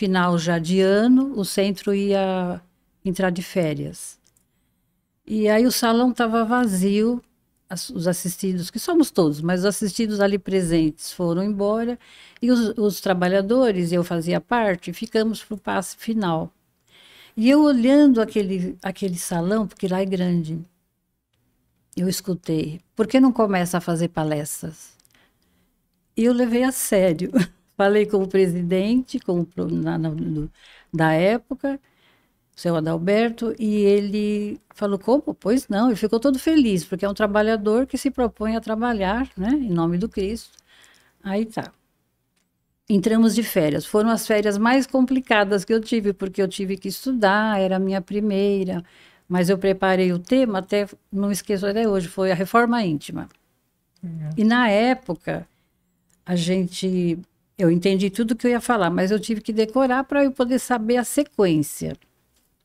final já de ano, o centro ia entrar de férias. E aí o salão estava vazio, os assistidos, que somos todos, mas os assistidos ali presentes foram embora, e os, os trabalhadores, eu fazia parte, ficamos para o passe final. E eu olhando aquele, aquele salão, porque lá é grande, eu escutei, por que não começa a fazer palestras? E eu levei a sério. Falei com o presidente com o, na, na, do, da época, o seu Adalberto, e ele falou: como? Pois não. Ele ficou todo feliz, porque é um trabalhador que se propõe a trabalhar né, em nome do Cristo. Aí tá. Entramos de férias. Foram as férias mais complicadas que eu tive, porque eu tive que estudar, era a minha primeira. Mas eu preparei o tema, até não esqueço até hoje, foi a reforma íntima. Uhum. E na época, a gente eu entendi tudo que eu ia falar, mas eu tive que decorar para eu poder saber a sequência.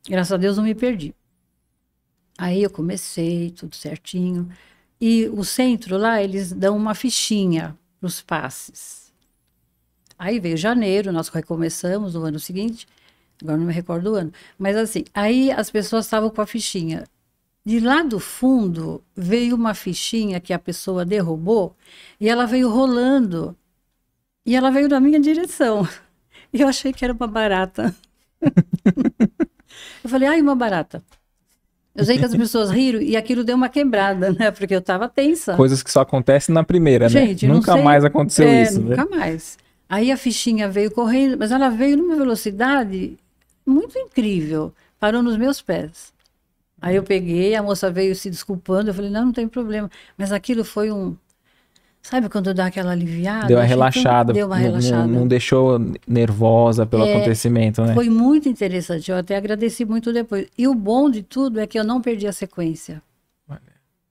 Graças a Deus não me perdi. Aí eu comecei, tudo certinho. E o centro lá, eles dão uma fichinha para os passes. Aí veio janeiro, nós recomeçamos no ano seguinte. Agora não me recordo o ano. Mas assim, aí as pessoas estavam com a fichinha. De lá do fundo veio uma fichinha que a pessoa derrubou e ela veio rolando e ela veio na minha direção. E eu achei que era uma barata. eu falei, ai, uma barata. Eu sei que as pessoas riram e aquilo deu uma quebrada, né? Porque eu tava tensa. Coisas que só acontecem na primeira, né? Gente, né? Nunca sei. mais aconteceu é, isso. Né? Nunca né? mais. Aí a fichinha veio correndo, mas ela veio numa velocidade muito incrível. Parou nos meus pés. Aí eu peguei, a moça veio se desculpando. Eu falei, não, não tem problema. Mas aquilo foi um, Sabe quando dá aquela aliviada? Deu uma relaxada. Deu uma relaxada. Não, não, deixou nervosa pelo é, acontecimento, né? Foi muito interessante. Eu até agradeci muito depois. E o bom de tudo é que eu não perdi a sequência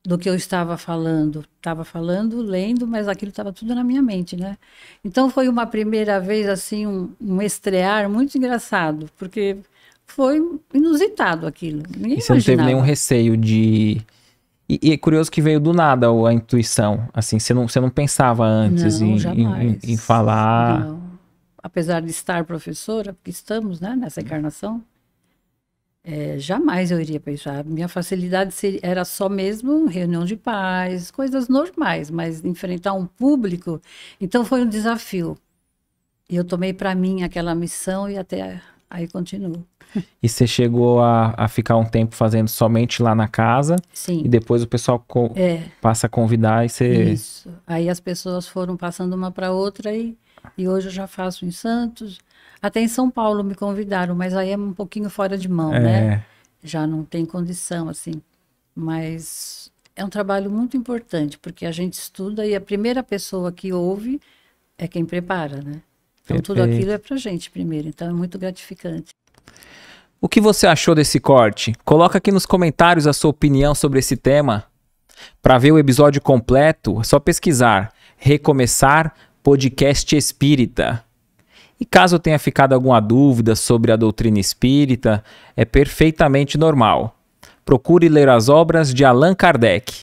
do que eu estava falando. Estava falando, lendo, mas aquilo estava tudo na minha mente, né? Então foi uma primeira vez, assim, um, um estrear muito engraçado, porque foi inusitado aquilo. Ninguém e você não teve nenhum receio de e, e, é curioso que veio do nada a intuição. Assim, você não, você não pensava antes não, em, em, em, falar. Não. Apesar de estar professora, porque estamos né, nessa encarnação, é, jamais eu iria pensar. Minha facilidade seria, era só mesmo reunião de pais, coisas normais, mas enfrentar um público. Então foi um desafio. E eu tomei para mim aquela missão e até Aí continua. E você chegou a, a, ficar um tempo fazendo somente lá na casa? Sim. E depois o pessoal é. passa a convidar e você. Isso. Aí as pessoas foram passando uma para outra e, e hoje eu já faço em Santos. Até em São Paulo me convidaram, mas aí é um pouquinho fora de mão, é. né? Já não tem condição, assim. Mas é um trabalho muito importante, porque a gente estuda e a primeira pessoa que ouve é quem prepara, né? Então Perfeito. tudo aquilo é pra gente primeiro, então é muito gratificante. O que você achou desse corte? Coloca aqui nos comentários a sua opinião sobre esse tema. Para ver o episódio completo, é só pesquisar Recomeçar Podcast Espírita. E caso tenha ficado alguma dúvida sobre a doutrina espírita, é perfeitamente normal. Procure ler as obras de Allan Kardec.